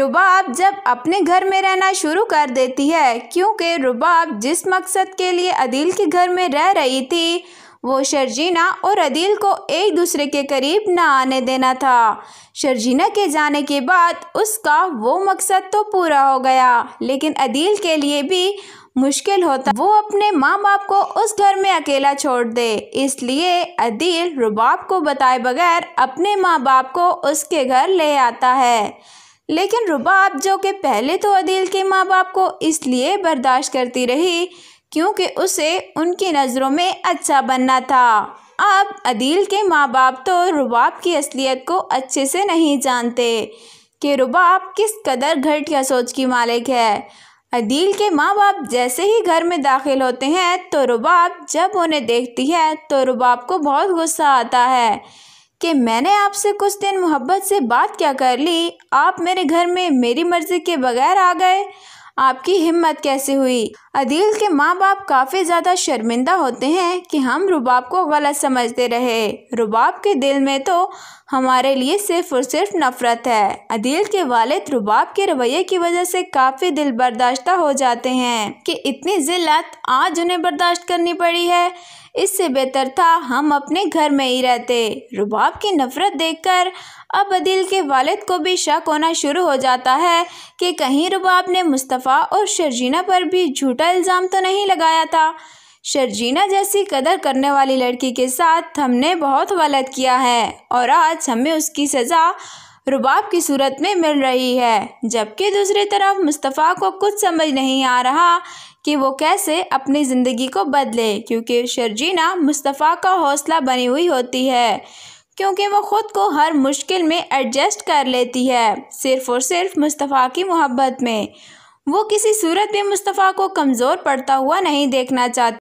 रुबाब जब अपने घर में रहना शुरू कर देती है क्योंकि रुबाब जिस मकसद के लिए अदील के घर में रह रही थी वो शर्जीना और अदील को एक दूसरे के करीब न आने देना था शर्जीना के जाने के बाद उसका वो मकसद तो पूरा हो गया लेकिन अदील के लिए भी मुश्किल होता वो अपने माँ बाप को उस घर में अकेला छोड़ दे इसलिए अदील रुबाब को बताए बगैर अपने माँ बाप को उसके घर ले आता है लेकिन रुबाब जो कि पहले तो अदील के माँ बाप को इसलिए बर्दाश्त करती रही क्योंकि उसे उनकी नज़रों में अच्छा बनना था अब अदील के माँ बाप तो रुबाब की असलियत को अच्छे से नहीं जानते कि रुबाब किस कदर घटिया सोच की मालिक है अदील के माँ बाप जैसे ही घर में दाखिल होते हैं तो रुबाब जब उन्हें देखती है तो रुबाब को बहुत गुस्सा आता है कि मैंने आपसे कुछ दिन मोहब्बत से बात क्या कर ली आप मेरे घर में मेरी मर्ज़ी के बगैर आ गए आपकी हिम्मत कैसे हुई अदील के माँ बाप काफ़ी ज़्यादा शर्मिंदा होते हैं कि हम रुबाब को गलत समझते रहे रुबाब के दिल में तो हमारे लिए सिर्फ और सिर्फ नफ़रत है अदील के वालिद रुबाब के रवैये की वजह से काफ़ी दिल बर्दाश्ता हो जाते हैं कि इतनी ज़िल्लत आज उन्हें बर्दाश्त करनी पड़ी है इससे बेहतर था हम अपने घर में ही रहते रुबाब की नफरत देखकर अब अदिल के वालिद को भी शक होना शुरू हो जाता है कि कहीं रुबाब ने मुस्तफ़ा और शर्जीना पर भी झूठा इल्ज़ाम तो नहीं लगाया था शर्जीना जैसी कदर करने वाली लड़की के साथ हमने बहुत गलत किया है और आज हमें उसकी सज़ा रुबाब की सूरत में मिल रही है जबकि दूसरी तरफ मुस्तफ़ा को कुछ समझ नहीं आ रहा कि वो कैसे अपनी ज़िंदगी को बदले क्योंकि शर्जीना मुस्तफ़ा का हौसला बनी हुई होती है क्योंकि वो ख़ुद को हर मुश्किल में एडजस्ट कर लेती है सिर्फ़ और सिर्फ मुस्तफ़ा की मोहब्बत में वो किसी सूरत में मुस्तफ़ा को कमज़ोर पड़ता हुआ नहीं देखना चाहती